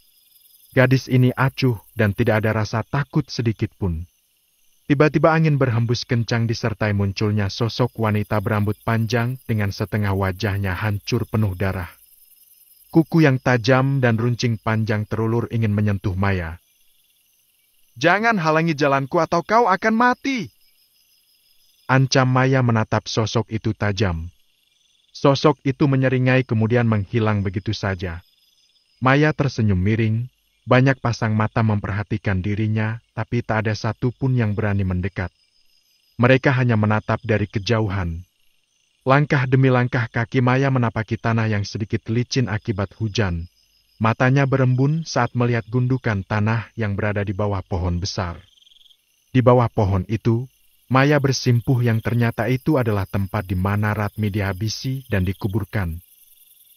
Gadis ini acuh dan tidak ada rasa takut sedikit pun. Tiba-tiba angin berhembus kencang disertai munculnya sosok wanita berambut panjang dengan setengah wajahnya hancur penuh darah. Kuku yang tajam dan runcing panjang terulur ingin menyentuh Maya. Jangan halangi jalanku atau kau akan mati. Ancam Maya menatap sosok itu tajam. Sosok itu menyeringai kemudian menghilang begitu saja. Maya tersenyum miring, banyak pasang mata memperhatikan dirinya, tapi tak ada satupun yang berani mendekat. Mereka hanya menatap dari kejauhan. Langkah demi langkah kaki Maya menapaki tanah yang sedikit licin akibat hujan. Matanya berembun saat melihat gundukan tanah yang berada di bawah pohon besar. Di bawah pohon itu, Maya bersimpuh yang ternyata itu adalah tempat di mana Ratmi dihabisi dan dikuburkan.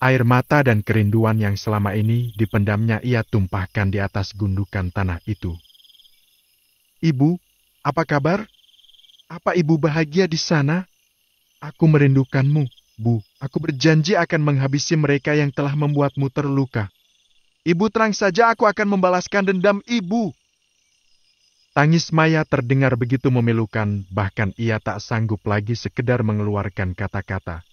Air mata dan kerinduan yang selama ini dipendamnya ia tumpahkan di atas gundukan tanah itu. Ibu, apa kabar? Apa ibu bahagia di sana? Aku merindukanmu, Bu. Aku berjanji akan menghabisi mereka yang telah membuatmu terluka. Ibu terang saja aku akan membalaskan dendam ibu. Tangis Maya terdengar begitu memilukan, bahkan ia tak sanggup lagi sekedar mengeluarkan kata-kata.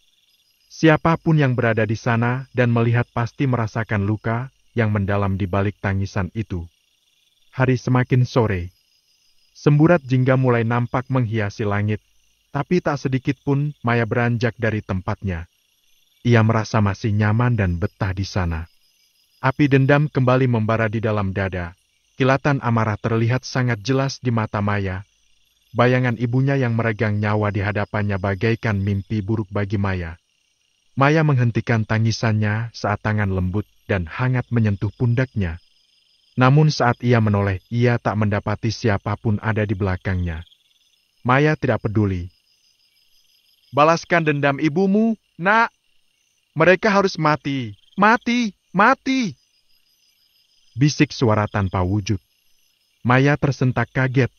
Siapapun yang berada di sana dan melihat pasti merasakan luka yang mendalam di balik tangisan itu. Hari semakin sore. Semburat jingga mulai nampak menghiasi langit, tapi tak sedikit pun Maya beranjak dari tempatnya. Ia merasa masih nyaman dan betah di sana. Api dendam kembali membara di dalam dada. Kilatan amarah terlihat sangat jelas di mata Maya. Bayangan ibunya yang meregang nyawa di hadapannya bagaikan mimpi buruk bagi Maya. Maya menghentikan tangisannya saat tangan lembut dan hangat menyentuh pundaknya. Namun saat ia menoleh, ia tak mendapati siapapun ada di belakangnya. Maya tidak peduli. Balaskan dendam ibumu, nak. Mereka harus mati, mati, mati. Bisik suara tanpa wujud. Maya tersentak kaget.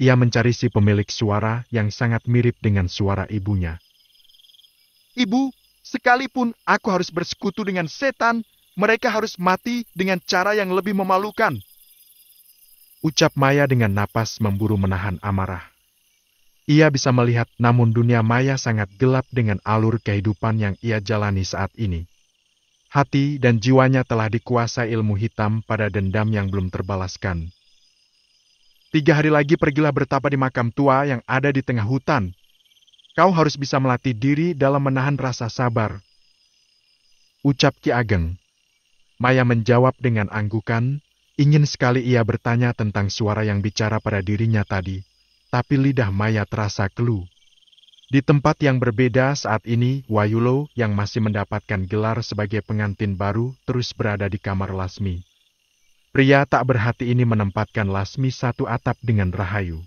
Ia mencari si pemilik suara yang sangat mirip dengan suara ibunya. Ibu, Sekalipun aku harus bersekutu dengan setan, mereka harus mati dengan cara yang lebih memalukan. Ucap Maya dengan napas memburu menahan amarah. Ia bisa melihat namun dunia maya sangat gelap dengan alur kehidupan yang ia jalani saat ini. Hati dan jiwanya telah dikuasa ilmu hitam pada dendam yang belum terbalaskan. Tiga hari lagi pergilah bertapa di makam tua yang ada di tengah hutan, Kau harus bisa melatih diri dalam menahan rasa sabar. Ucap Ki Ageng. Maya menjawab dengan anggukan, ingin sekali ia bertanya tentang suara yang bicara pada dirinya tadi, tapi lidah Maya terasa kelu. Di tempat yang berbeda saat ini, Wayulo yang masih mendapatkan gelar sebagai pengantin baru terus berada di kamar Lasmi. Pria tak berhati ini menempatkan Lasmi satu atap dengan Rahayu.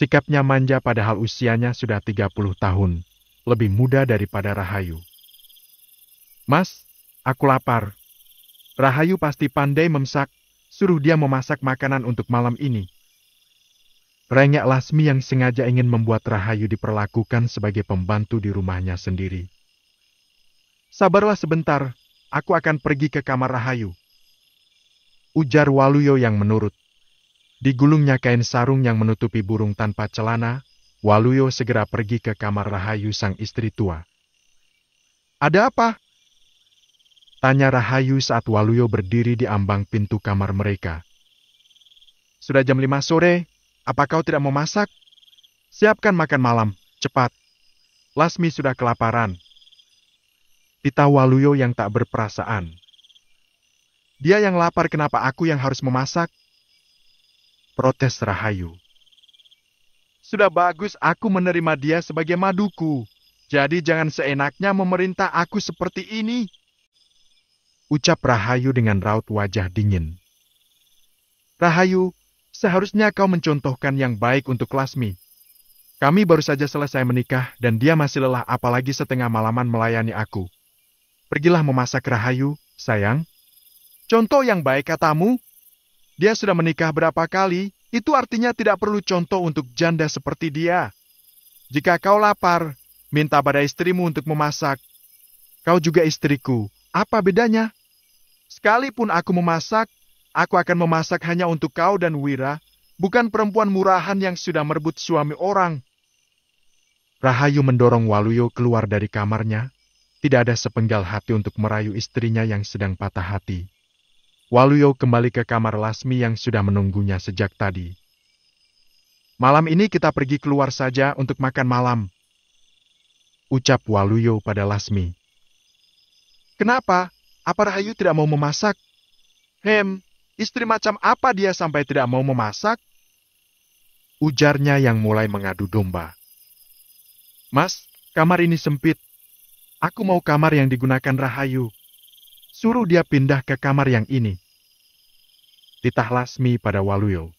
Sikapnya manja padahal usianya sudah 30 tahun, lebih muda daripada Rahayu. Mas, aku lapar. Rahayu pasti pandai memasak, suruh dia memasak makanan untuk malam ini. Rengek Lasmi yang sengaja ingin membuat Rahayu diperlakukan sebagai pembantu di rumahnya sendiri. Sabarlah sebentar, aku akan pergi ke kamar Rahayu. Ujar Waluyo yang menurut Digulungnya kain sarung yang menutupi burung tanpa celana, Waluyo segera pergi ke kamar Rahayu sang istri tua. Ada apa? Tanya Rahayu saat Waluyo berdiri di ambang pintu kamar mereka. Sudah jam lima sore, apa kau tidak mau masak? Siapkan makan malam, cepat. Lasmi sudah kelaparan. Tita Waluyo yang tak berperasaan. Dia yang lapar kenapa aku yang harus memasak? protes Rahayu. Sudah bagus aku menerima dia sebagai maduku, jadi jangan seenaknya memerintah aku seperti ini. Ucap Rahayu dengan raut wajah dingin. Rahayu, seharusnya kau mencontohkan yang baik untuk Lasmi. Kami baru saja selesai menikah dan dia masih lelah apalagi setengah malaman melayani aku. Pergilah memasak Rahayu, sayang. Contoh yang baik katamu, dia sudah menikah berapa kali, itu artinya tidak perlu contoh untuk janda seperti dia. Jika kau lapar, minta pada istrimu untuk memasak. Kau juga istriku, apa bedanya? Sekalipun aku memasak, aku akan memasak hanya untuk kau dan Wira, bukan perempuan murahan yang sudah merebut suami orang. Rahayu mendorong Waluyo keluar dari kamarnya. Tidak ada sepenggal hati untuk merayu istrinya yang sedang patah hati. Waluyo kembali ke kamar Lasmi yang sudah menunggunya sejak tadi. Malam ini kita pergi keluar saja untuk makan malam. Ucap Waluyo pada Lasmi. Kenapa? Apa Rahayu tidak mau memasak? Hem, istri macam apa dia sampai tidak mau memasak? Ujarnya yang mulai mengadu domba. Mas, kamar ini sempit. Aku mau kamar yang digunakan Rahayu suruh dia pindah ke kamar yang ini. Titah Lasmi pada Waluyo.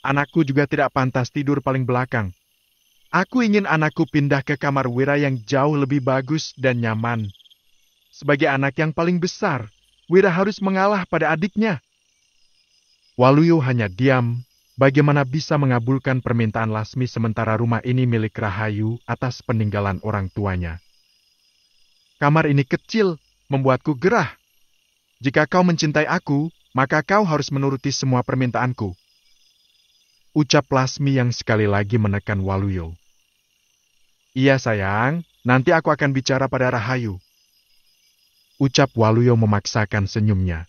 Anakku juga tidak pantas tidur paling belakang. Aku ingin anakku pindah ke kamar Wira yang jauh lebih bagus dan nyaman. Sebagai anak yang paling besar, Wira harus mengalah pada adiknya. Waluyo hanya diam, bagaimana bisa mengabulkan permintaan Lasmi sementara rumah ini milik Rahayu atas peninggalan orang tuanya. Kamar ini kecil, membuatku gerah. Jika kau mencintai aku, maka kau harus menuruti semua permintaanku. Ucap Lasmi yang sekali lagi menekan Waluyo. Iya sayang, nanti aku akan bicara pada Rahayu. Ucap Waluyo memaksakan senyumnya.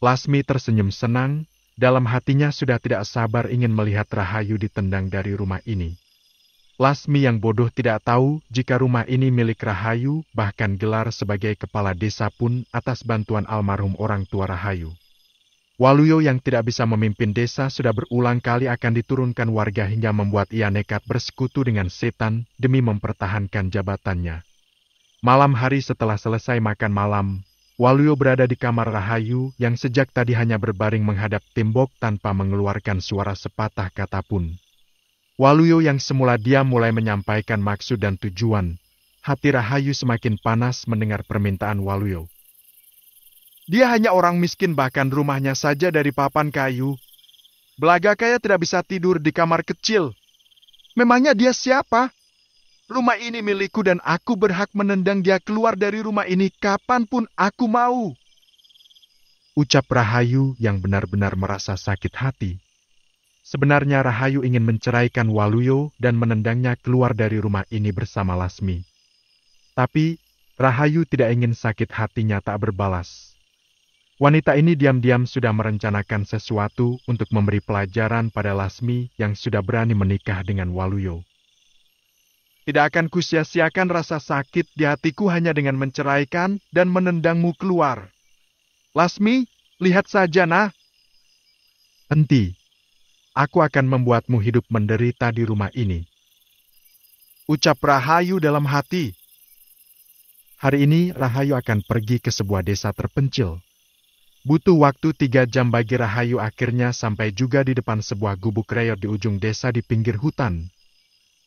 Lasmi tersenyum senang, dalam hatinya sudah tidak sabar ingin melihat Rahayu ditendang dari rumah ini. Lasmi yang bodoh tidak tahu jika rumah ini milik Rahayu, bahkan gelar sebagai kepala desa pun atas bantuan almarhum orang tua Rahayu. Waluyo yang tidak bisa memimpin desa sudah berulang kali akan diturunkan warga hingga membuat ia nekat bersekutu dengan setan demi mempertahankan jabatannya. Malam hari setelah selesai makan malam, Waluyo berada di kamar Rahayu yang sejak tadi hanya berbaring menghadap tembok tanpa mengeluarkan suara sepatah kata pun. Waluyo yang semula dia mulai menyampaikan maksud dan tujuan, hati Rahayu semakin panas mendengar permintaan Waluyo. Dia hanya orang miskin bahkan rumahnya saja dari papan kayu. Belaga kaya tidak bisa tidur di kamar kecil. Memangnya dia siapa? Rumah ini milikku dan aku berhak menendang dia keluar dari rumah ini kapanpun aku mau. Ucap Rahayu yang benar-benar merasa sakit hati Sebenarnya Rahayu ingin menceraikan Waluyo dan menendangnya keluar dari rumah ini bersama Lasmi. Tapi, Rahayu tidak ingin sakit hatinya tak berbalas. Wanita ini diam-diam sudah merencanakan sesuatu untuk memberi pelajaran pada Lasmi yang sudah berani menikah dengan Waluyo. Tidak akan kusia-siakan rasa sakit di hatiku hanya dengan menceraikan dan menendangmu keluar. Lasmi, lihat saja nah. Henti, aku akan membuatmu hidup menderita di rumah ini. Ucap Rahayu dalam hati. Hari ini Rahayu akan pergi ke sebuah desa terpencil. Butuh waktu tiga jam bagi Rahayu akhirnya sampai juga di depan sebuah gubuk reyot di ujung desa di pinggir hutan.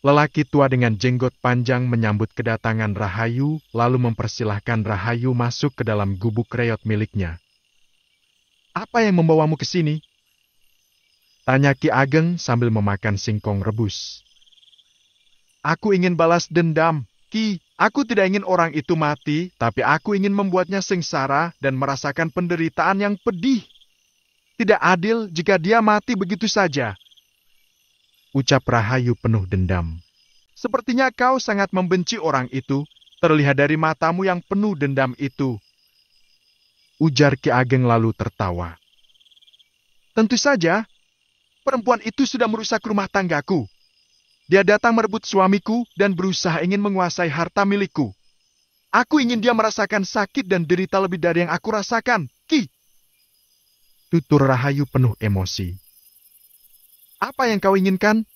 Lelaki tua dengan jenggot panjang menyambut kedatangan Rahayu, lalu mempersilahkan Rahayu masuk ke dalam gubuk reyot miliknya. Apa yang membawamu ke sini? Tanya Ki Ageng sambil memakan singkong rebus. Aku ingin balas dendam, Ki. Aku tidak ingin orang itu mati, tapi aku ingin membuatnya sengsara dan merasakan penderitaan yang pedih. Tidak adil jika dia mati begitu saja. Ucap Rahayu penuh dendam. Sepertinya kau sangat membenci orang itu, terlihat dari matamu yang penuh dendam itu. Ujar Ki Ageng lalu tertawa. Tentu saja, perempuan itu sudah merusak rumah tanggaku. Dia datang merebut suamiku dan berusaha ingin menguasai harta milikku. Aku ingin dia merasakan sakit dan derita lebih dari yang aku rasakan. Ki! Tutur Rahayu penuh emosi. Apa yang kau inginkan?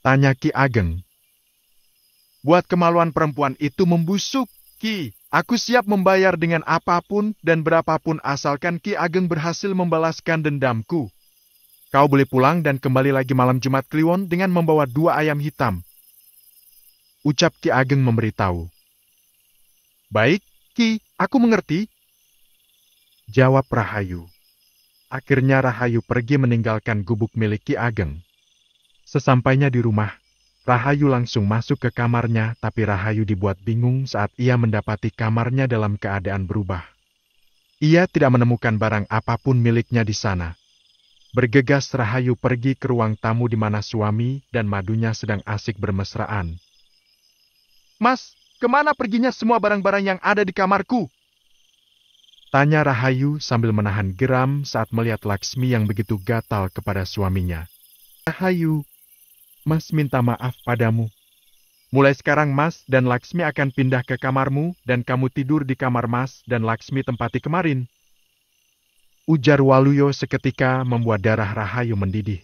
Tanya Ki Ageng. Buat kemaluan perempuan itu membusuk, Ki. Aku siap membayar dengan apapun dan berapapun asalkan Ki Ageng berhasil membalaskan dendamku. Kau boleh pulang dan kembali lagi malam Jumat Kliwon dengan membawa dua ayam hitam. Ucap Ki Ageng memberitahu. Baik, Ki, aku mengerti. Jawab Rahayu. Akhirnya Rahayu pergi meninggalkan gubuk milik Ki Ageng. Sesampainya di rumah, Rahayu langsung masuk ke kamarnya, tapi Rahayu dibuat bingung saat ia mendapati kamarnya dalam keadaan berubah. Ia tidak menemukan barang apapun miliknya di sana. Bergegas Rahayu pergi ke ruang tamu di mana suami dan madunya sedang asik bermesraan. Mas, kemana perginya semua barang-barang yang ada di kamarku? Tanya Rahayu sambil menahan geram saat melihat Laksmi yang begitu gatal kepada suaminya. Rahayu, Mas minta maaf padamu. Mulai sekarang Mas dan Laksmi akan pindah ke kamarmu dan kamu tidur di kamar Mas dan Laksmi tempati kemarin. Ujar Waluyo seketika membuat darah Rahayu mendidih.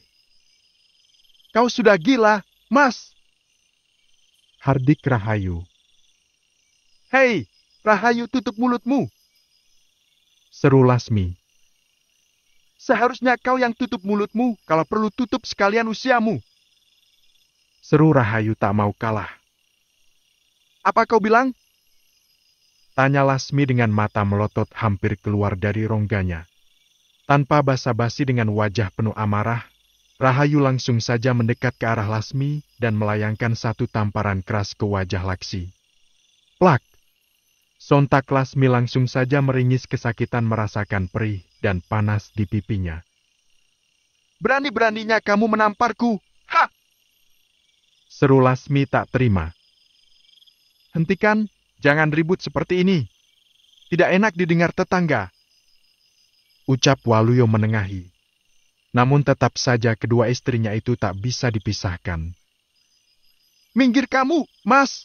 Kau sudah gila, Mas! Hardik Rahayu. Hei, Rahayu tutup mulutmu! Seru Lasmi. Seharusnya kau yang tutup mulutmu, kalau perlu tutup sekalian usiamu. Seru Rahayu tak mau kalah. Apa kau bilang? Tanya Lasmi dengan mata melotot hampir keluar dari rongganya. Tanpa basa-basi dengan wajah penuh amarah, Rahayu langsung saja mendekat ke arah Lasmi dan melayangkan satu tamparan keras ke wajah Laksi. Plak! Sontak Lasmi langsung saja meringis kesakitan merasakan perih dan panas di pipinya. Berani-beraninya kamu menamparku! Ha! Seru Lasmi tak terima. Hentikan, jangan ribut seperti ini. Tidak enak didengar tetangga ucap Waluyo menengahi. Namun tetap saja kedua istrinya itu tak bisa dipisahkan. Minggir kamu, Mas!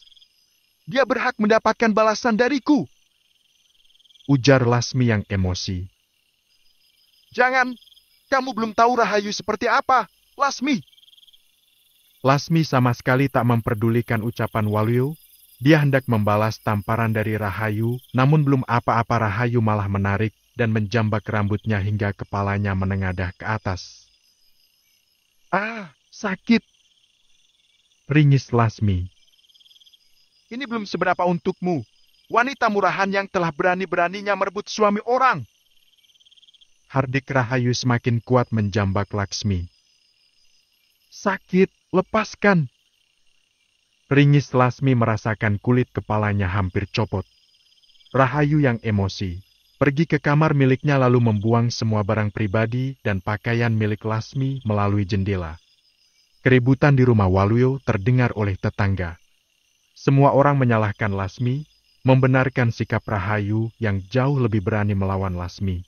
Dia berhak mendapatkan balasan dariku! Ujar Lasmi yang emosi. Jangan! Kamu belum tahu Rahayu seperti apa, Lasmi! Lasmi sama sekali tak memperdulikan ucapan Waluyo. Dia hendak membalas tamparan dari Rahayu, namun belum apa-apa Rahayu malah menarik dan menjambak rambutnya hingga kepalanya menengadah ke atas. Ah, sakit! Ringis Lasmi. Ini belum seberapa untukmu, wanita murahan yang telah berani-beraninya merebut suami orang. Hardik Rahayu semakin kuat menjambak Laksmi. Sakit, lepaskan. Ringis Lasmi merasakan kulit kepalanya hampir copot. Rahayu yang emosi, pergi ke kamar miliknya lalu membuang semua barang pribadi dan pakaian milik Lasmi melalui jendela. Keributan di rumah Waluyo terdengar oleh tetangga. Semua orang menyalahkan Lasmi, membenarkan sikap Rahayu yang jauh lebih berani melawan Lasmi.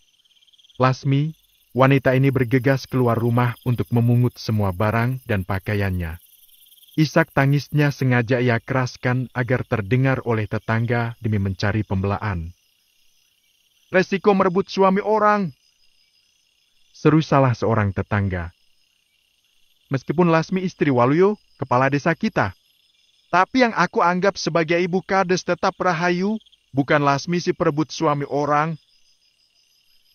Lasmi, wanita ini bergegas keluar rumah untuk memungut semua barang dan pakaiannya. Isak tangisnya sengaja ia keraskan agar terdengar oleh tetangga demi mencari pembelaan resiko merebut suami orang. Seru salah seorang tetangga. Meskipun Lasmi istri Waluyo, kepala desa kita. Tapi yang aku anggap sebagai ibu kades tetap rahayu, bukan Lasmi si perebut suami orang.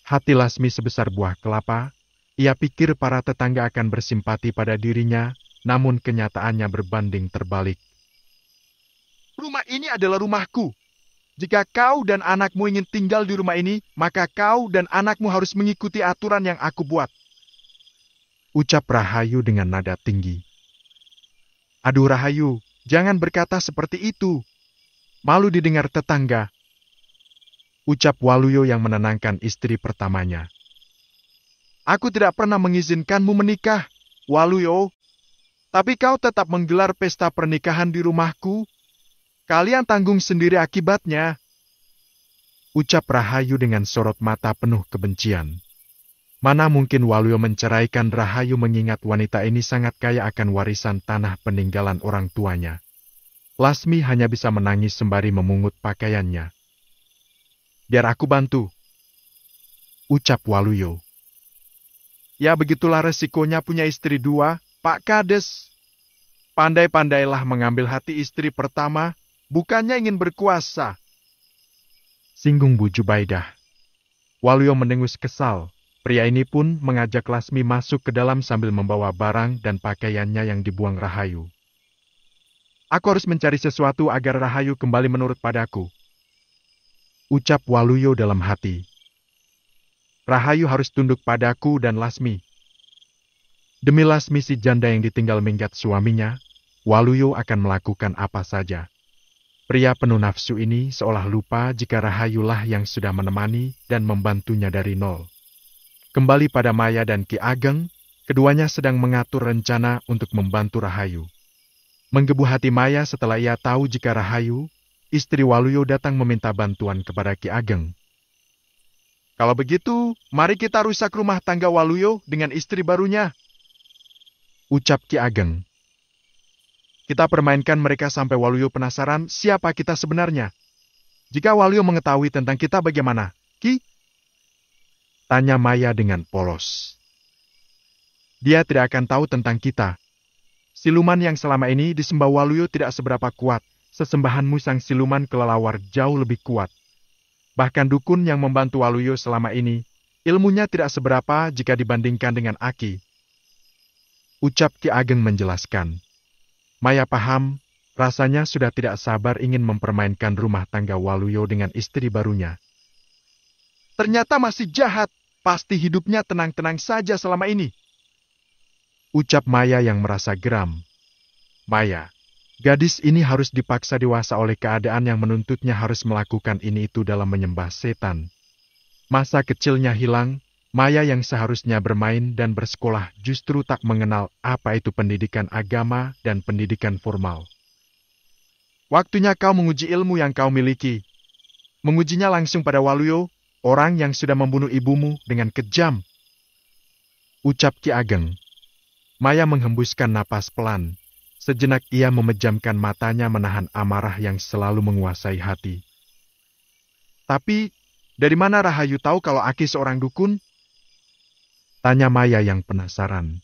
Hati Lasmi sebesar buah kelapa, ia pikir para tetangga akan bersimpati pada dirinya, namun kenyataannya berbanding terbalik. Rumah ini adalah rumahku. Jika kau dan anakmu ingin tinggal di rumah ini, maka kau dan anakmu harus mengikuti aturan yang aku buat. Ucap Rahayu dengan nada tinggi. Aduh Rahayu, jangan berkata seperti itu. Malu didengar tetangga. Ucap Waluyo yang menenangkan istri pertamanya. Aku tidak pernah mengizinkanmu menikah, Waluyo. Tapi kau tetap menggelar pesta pernikahan di rumahku Kalian tanggung sendiri akibatnya. Ucap Rahayu dengan sorot mata penuh kebencian. Mana mungkin Waluyo menceraikan Rahayu mengingat wanita ini sangat kaya akan warisan tanah peninggalan orang tuanya. Lasmi hanya bisa menangis sembari memungut pakaiannya. Biar aku bantu. Ucap Waluyo. Ya begitulah resikonya punya istri dua, Pak Kades. Pandai-pandailah mengambil hati istri pertama, Bukannya ingin berkuasa. Singgung Bu Jubaidah. Waluyo menengus kesal. Pria ini pun mengajak Lasmi masuk ke dalam sambil membawa barang dan pakaiannya yang dibuang Rahayu. Aku harus mencari sesuatu agar Rahayu kembali menurut padaku. Ucap Waluyo dalam hati. Rahayu harus tunduk padaku dan Lasmi. Demi Lasmi si janda yang ditinggal minggat suaminya, Waluyo akan melakukan apa saja. Pria penuh nafsu ini seolah lupa jika Rahayulah yang sudah menemani dan membantunya dari nol. Kembali pada Maya dan Ki Ageng, keduanya sedang mengatur rencana untuk membantu Rahayu. Menggebu hati Maya setelah ia tahu jika Rahayu, istri Waluyo datang meminta bantuan kepada Ki Ageng. Kalau begitu, mari kita rusak rumah tangga Waluyo dengan istri barunya. Ucap Ki Ageng. Kita permainkan mereka sampai Waluyo penasaran siapa kita sebenarnya. Jika Waluyo mengetahui tentang kita bagaimana? Ki? Tanya Maya dengan polos. Dia tidak akan tahu tentang kita. Siluman yang selama ini disembah Waluyo tidak seberapa kuat. Sesembahan musang siluman kelelawar jauh lebih kuat. Bahkan dukun yang membantu Waluyo selama ini, ilmunya tidak seberapa jika dibandingkan dengan Aki. Ucap Ki Ageng menjelaskan. Maya paham, rasanya sudah tidak sabar ingin mempermainkan rumah tangga Waluyo dengan istri barunya. Ternyata masih jahat, pasti hidupnya tenang-tenang saja selama ini. Ucap Maya yang merasa geram. Maya, gadis ini harus dipaksa dewasa oleh keadaan yang menuntutnya harus melakukan ini itu dalam menyembah setan. Masa kecilnya hilang, Maya yang seharusnya bermain dan bersekolah justru tak mengenal apa itu pendidikan agama dan pendidikan formal. Waktunya kau menguji ilmu yang kau miliki. Mengujinya langsung pada Waluyo, orang yang sudah membunuh ibumu dengan kejam. Ucap Ki Ageng. Maya menghembuskan napas pelan. Sejenak ia memejamkan matanya menahan amarah yang selalu menguasai hati. Tapi, dari mana Rahayu tahu kalau Aki seorang dukun? Tanya Maya yang penasaran.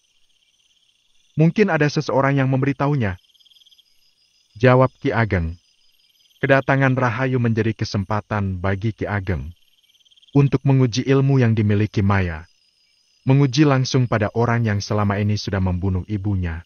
Mungkin ada seseorang yang memberitahunya. Jawab Ki Ageng. Kedatangan Rahayu menjadi kesempatan bagi Ki Ageng untuk menguji ilmu yang dimiliki Maya. Menguji langsung pada orang yang selama ini sudah membunuh ibunya.